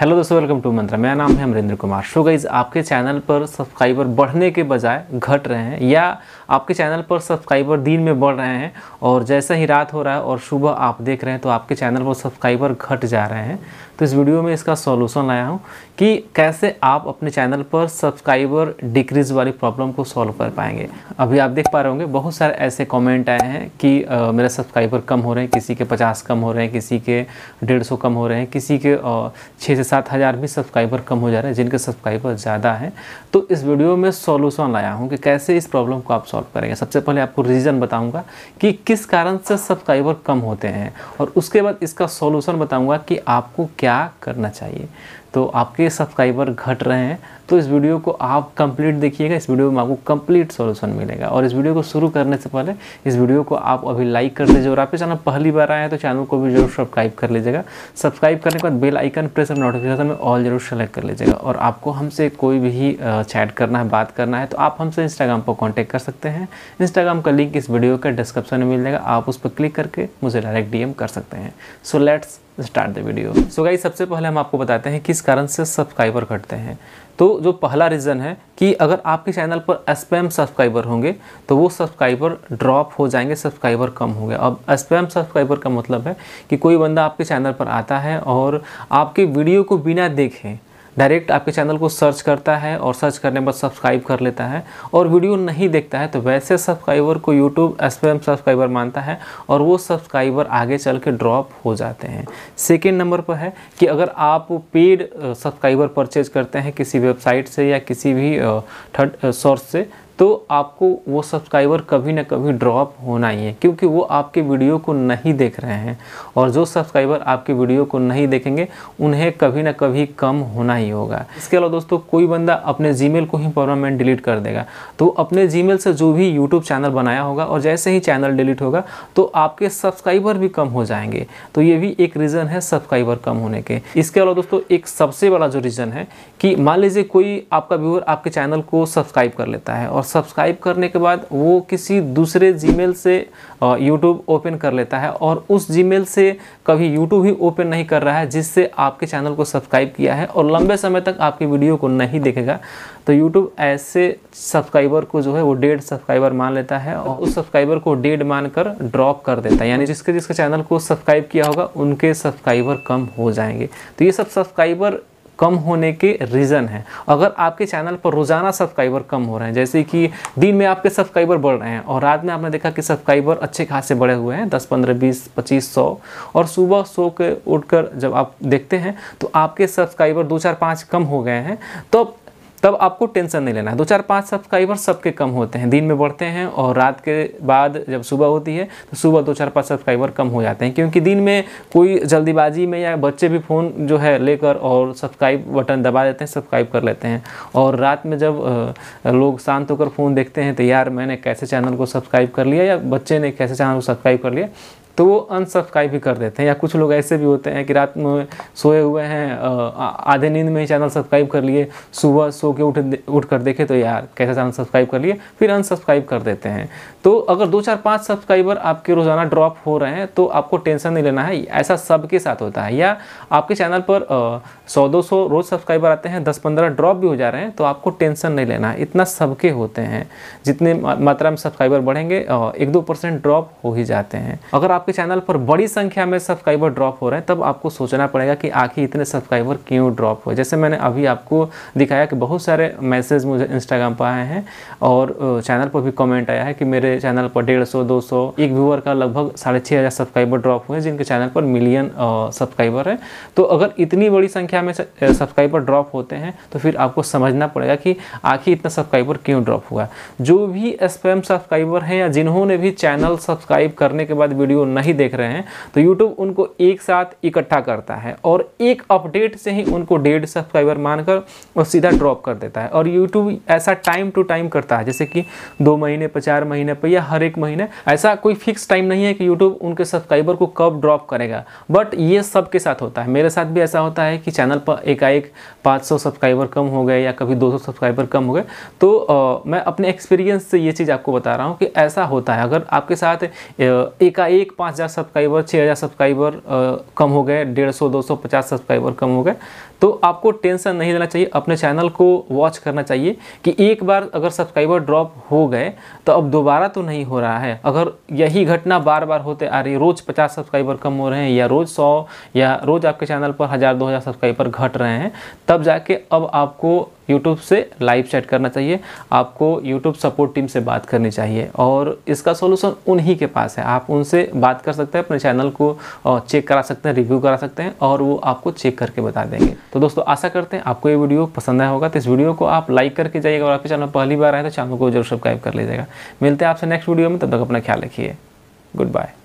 hello दोस्तों welcome to मंत्रा मेरा नाम है अमरेंद्र कुमार शो गाइज आपके चैनल पर सब्सक्राइबर बढ़ने के बजाय घट रहे हैं या आपके चैनल पर सब्सक्राइबर दिन में बढ़ रहे हैं और जैसा ही रात हो रहा है और सुबह आप देख रहे हैं तो आपके चैनल पर सब्सक्राइबर घट जा रहे हैं तो इस वीडियो में इसका सॉल्यूशन लाया हूँ कि कैसे आप अपने चैनल पर सब्सक्राइबर डिक्रीज वाली प्रॉब्लम को सॉल्व कर पाएंगे अभी आप देख पा रहे होंगे बहुत सारे ऐसे कमेंट आए हैं कि मेरे सब्सक्राइबर कम हो रहे हैं किसी के पचास कम हो रहे हैं किसी के डेढ़ सौ कम हो रहे हैं किसी के छः से सात हज़ार भी सब्सक्राइबर कम हो जा रहे हैं जिनके सब्सक्राइबर ज़्यादा हैं तो इस वीडियो में सोल्यूशन लाया हूँ कि कैसे इस प्रॉब्लम को आप सॉल्व करेंगे सबसे पहले आपको रीज़न बताऊँगा कि किस कारण से सब्सक्राइबर कम होते हैं और उसके बाद इसका सोल्यूशन बताऊँगा कि आपको क्या करना चाहिए तो आपके सब्सक्राइबर घट रहे हैं तो इस वीडियो को आप कंप्लीट देखिएगा इस वीडियो में आपको कंप्लीट सॉल्यूशन मिलेगा और इस वीडियो को शुरू करने से पहले इस वीडियो को आप अभी लाइक कर दीजिए और आपके चैनल पहली बार आए हैं तो चैनल को भी जरूर सब्सक्राइब कर लीजिएगा सब्सक्राइब करने के बाद बेल आइकन प्रेस और नोटिफिकेशन में ऑल जरूर सेलेक्ट कर लीजिएगा और आपको हमसे कोई भी चैट करना है बात करना है तो आप हमसे इंस्टाग्राम पर कॉन्टैक्ट कर सकते हैं इंस्टाग्राम का लिंक इस वीडियो के डिस्क्रिप्शन में मिल जाएगा आप उस पर क्लिक करके मुझे डायरेक्ट डी कर सकते हैं so let's start the video so guys सबसे पहले हम आपको बताते हैं किस कारण से सब्सक्राइबर घटते हैं तो जो पहला रीज़न है कि अगर आपके चैनल पर स्पैम सब्सक्राइबर होंगे तो वो सब्सक्राइबर ड्रॉप हो जाएंगे सब्सक्राइबर कम हो गया अब स्पैम सब्सक्राइबर का मतलब है कि कोई बंदा आपके चैनल पर आता है और आपके वीडियो को बिना देखें डायरेक्ट आपके चैनल को सर्च करता है और सर्च करने पर सब्सक्राइब कर लेता है और वीडियो नहीं देखता है तो वैसे सब्सक्राइबर को यूट्यूब स्पैम सब्सक्राइबर मानता है और वो सब्सक्राइबर आगे चल के ड्रॉप हो जाते हैं सेकेंड नंबर पर है कि अगर आप पेड सब्सक्राइबर परचेज करते हैं किसी वेबसाइट से या किसी भी थर्ड सोर्स से तो आपको वो सब्सक्राइबर कभी ना कभी ड्रॉप होना ही है क्योंकि वो आपके वीडियो को नहीं देख रहे हैं और जो सब्सक्राइबर आपके वीडियो को नहीं देखेंगे उन्हें कभी ना कभी कम होना ही होगा इसके अलावा दोस्तों कोई बंदा अपने जीमेल को ही परमानेंट डिलीट कर देगा तो अपने जीमेल से जो भी यूट्यूब चैनल बनाया होगा और जैसे ही चैनल डिलीट होगा तो आपके सब्सक्राइबर भी कम हो जाएंगे तो ये भी एक रीज़न है सब्सक्राइबर कम होने के इसके अलावा दोस्तों एक सबसे बड़ा जो रीज़न है कि मान लीजिए कोई आपका व्यूअर आपके चैनल को सब्सक्राइब कर लेता है और सब्सक्राइब करने के बाद वो किसी दूसरे जीमेल से यूट्यूब ओपन कर लेता है और उस जीमेल से कभी यूट्यूब ही ओपन नहीं कर रहा है जिससे आपके चैनल को सब्सक्राइब किया है और लंबे समय तक आपकी वीडियो को नहीं देखेगा तो यूट्यूब ऐसे सब्सक्राइबर को जो है वो डेड सब्सक्राइबर मान लेता है और उस सब्सक्राइबर को डेड मान ड्रॉप कर देता है यानी जिसके जिसके चैनल को सब्सक्राइब किया होगा उनके सब्सक्राइबर कम हो जाएंगे तो ये सब सब्सक्राइबर कम होने के रीज़न हैं अगर आपके चैनल पर रोज़ाना सब्सक्राइबर कम हो रहे हैं जैसे कि दिन में आपके सब्सक्राइबर बढ़ रहे हैं और रात में आपने देखा कि सब्सक्राइबर अच्छे खासे बढ़े हुए हैं दस पंद्रह बीस पच्चीस सौ और सुबह सो के उठकर जब आप देखते हैं तो आपके सब्सक्राइबर दो चार पाँच कम हो गए हैं तो तब आपको टेंशन नहीं लेना है दो चार पाँच सब्सक्राइबर सबके कम होते हैं दिन में बढ़ते हैं और रात के बाद जब सुबह होती है तो सुबह दो चार पाँच सब्सक्राइबर कम हो जाते हैं क्योंकि दिन में कोई जल्दीबाजी में या बच्चे भी फ़ोन जो है लेकर और सब्सक्राइब बटन दबा देते हैं सब्सक्राइब कर लेते हैं और रात में जब लोग शांत होकर फ़ोन देखते हैं तो यार मैंने कैसे चैनल को सब्सक्राइब कर लिया या बच्चे ने कैसे चैनल को सब्सक्राइब कर लिया तो वो अनसब्सक्राइब भी कर देते हैं या कुछ लोग ऐसे भी होते हैं कि रात में सोए हुए हैं आधे नींद में ही चैनल सब्सक्राइब कर लिए सुबह सो के उठ उठ कर देखे तो यार कैसे चैनल सब्सक्राइब कर लिए फिर अनसब्सक्राइब कर देते हैं तो अगर दो चार पाँच सब्सक्राइबर आपके रोज़ाना ड्रॉप हो रहे हैं तो आपको टेंशन नहीं लेना है ऐसा सबके साथ होता है या आपके चैनल पर सौ दो सौ रोज़ सब्सक्राइबर आते हैं दस पंद्रह ड्रॉप भी हो जा रहे हैं तो आपको टेंशन नहीं लेना है इतना सबके होते हैं जितने मात्रा में सब्सक्राइबर बढ़ेंगे एक दो परसेंट ड्रॉप हो ही जाते हैं अगर आप आपके चैनल पर बड़ी संख्या में सब्सक्राइबर ड्रॉप हो रहे हैं तब आपको सोचना पड़ेगा कि आखिर इतने सब्सक्राइबर क्यों ड्रॉप हुए जैसे मैंने अभी आपको दिखाया कि बहुत सारे मैसेज मुझे इंस्टाग्राम पर आए हैं और चैनल पर भी कमेंट आया है कि मेरे चैनल पर डेढ़ सौ दो सौ एक व्यूअर का लगभग साढ़े छः हज़ार सब्सक्राइबर ड्रॉप हुए जिनके चैनल पर मिलियन सब्सक्राइबर है तो अगर इतनी बड़ी संख्या में सब्सक्राइबर ड्रॉप होते हैं तो फिर आपको समझना पड़ेगा कि आखिर इतना सब्सक्राइबर क्यों ड्रॉप हुआ जो भी स्पैम सब्सक्राइबर हैं या जिन्होंने भी चैनल सब्सक्राइब करने के बाद वीडियो नहीं देख रहे हैं तो यूट्यूब उनको एक साथ इकट्ठा करता है और एक अपडेट से ही उनको डेढ़ सब्सक्राइबर मानकर और सीधा ड्रॉप कर देता है और यूट्यूब ऐसा टाइम टू टाइम करता है जैसे कि दो महीने पर चार महीने पर या हर एक महीने ऐसा कोई फिक्स टाइम नहीं है कि यूट्यूब उनके सब्सक्राइबर को कब ड्रॉप करेगा बट ये सबके साथ होता है मेरे साथ भी ऐसा होता है कि चैनल पर एकाएक पाँच सौ सब्सक्राइबर कम हो गए या कभी 200 सब्सक्राइबर कम हो गए तो आ, मैं अपने एक्सपीरियंस से ये चीज़ आपको बता रहा हूँ कि ऐसा होता है अगर आपके साथ एकाएक पाँच हज़ार सब्सक्राइबर छः हज़ार सब्सक्राइबर कम हो गए डेढ़ सौ दो सौ पचास सब्सक्राइबर कम हो गए तो आपको टेंशन नहीं लेना चाहिए अपने चैनल को वॉच करना चाहिए कि एक बार अगर सब्सक्राइबर ड्रॉप हो गए तो अब दोबारा तो नहीं हो रहा है अगर यही घटना बार बार होते आ रही है रोज़ पचास सब्सक्राइबर कम हो रहे हैं या रोज़ सौ या रोज़ आपके चैनल पर हज़ार दो हज़ार सब्सक्राइबर घट रहे हैं तब जाके अब आपको यूट्यूब से लाइव चैट करना चाहिए आपको यूट्यूब सपोर्ट टीम से बात करनी चाहिए और इसका सोल्यूशन उन्हीं के पास है आप उनसे बात कर सकते हैं अपने चैनल को चेक करा सकते हैं रिव्यू करा सकते हैं और वो आपको चेक करके बता देंगे तो दोस्तों आशा करते हैं आपको ये वीडियो पसंद आया होगा तो इस वीडियो को आप लाइक करके जाइएगा और आपके चैनल पहली बार आए तो चैनल को जरूर सब्सक्राइब कर लीजिएगा मिलते हैं आपसे नेक्स्ट वीडियो में तब तक अपना ख्याल रखिए गुड बाय